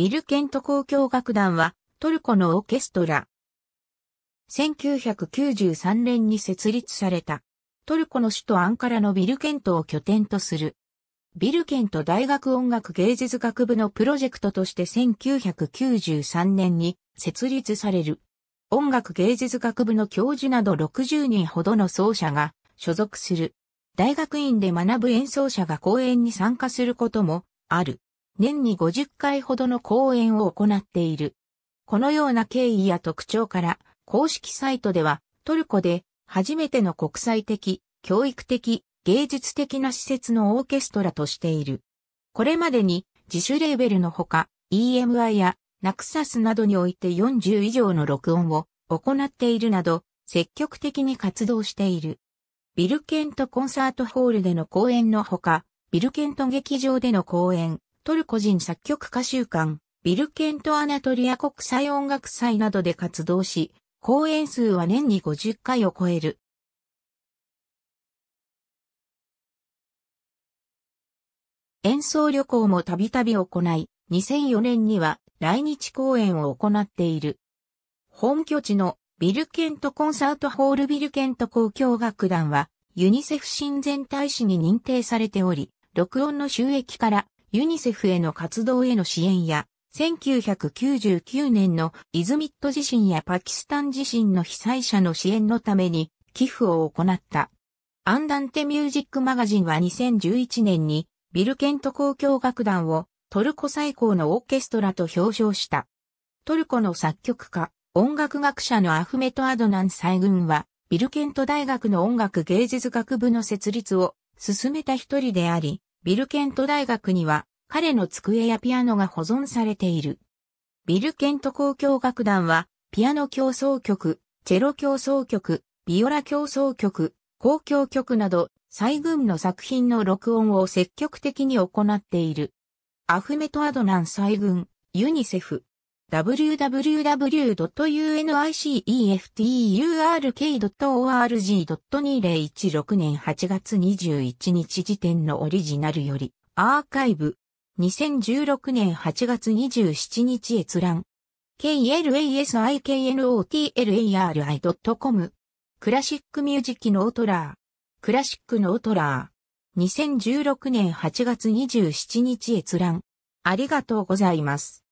ビルケント交響楽団はトルコのオーケストラ。1993年に設立された。トルコの首都アンカラのビルケントを拠点とする。ビルケント大学音楽芸術学部のプロジェクトとして1993年に設立される。音楽芸術学部の教授など60人ほどの奏者が所属する。大学院で学ぶ演奏者が講演に参加することもある。年に50回ほどの講演を行っている。このような経緯や特徴から、公式サイトでは、トルコで初めての国際的、教育的、芸術的な施設のオーケストラとしている。これまでに自主レーベルのほか、EMI やナクサスなどにおいて40以上の録音を行っているなど、積極的に活動している。ビルケントコンサートホールでの公演のほか、ビルケント劇場での公演、トルコ人作曲家週間、ビルケントアナトリア国際音楽祭などで活動し、公演数は年に50回を超える。演奏旅行もたびたび行い、2004年には来日公演を行っている。本拠地のビルケントコンサートホールビルケント交響楽団はユニセフ親善大使に認定されており、録音の収益からユニセフへの活動への支援や、1999年のイズミット地震やパキスタン地震の被災者の支援のために寄付を行った。アンダンテミュージックマガジンは2011年にビルケント公共楽団をトルコ最高のオーケストラと表彰した。トルコの作曲家、音楽学者のアフメト・アドナン・サイグンは、ビルケント大学の音楽芸術学部の設立を進めた一人であり、ビルケント大学には彼の机やピアノが保存されている。ビルケント交響楽団はピアノ協奏曲、チェロ協奏曲、ビオラ協奏曲、交響曲など細群の作品の録音を積極的に行っている。アフメト・アドナン細群、ユニセフ、www.unicefturk.org.2016 年8月21日時点のオリジナルより、アーカイブ。2016年8月27日閲覧。klasiknotlar.com クラシックミュージックノートラー。クラシックノートラー。2016年8月27日閲覧。ありがとうございます。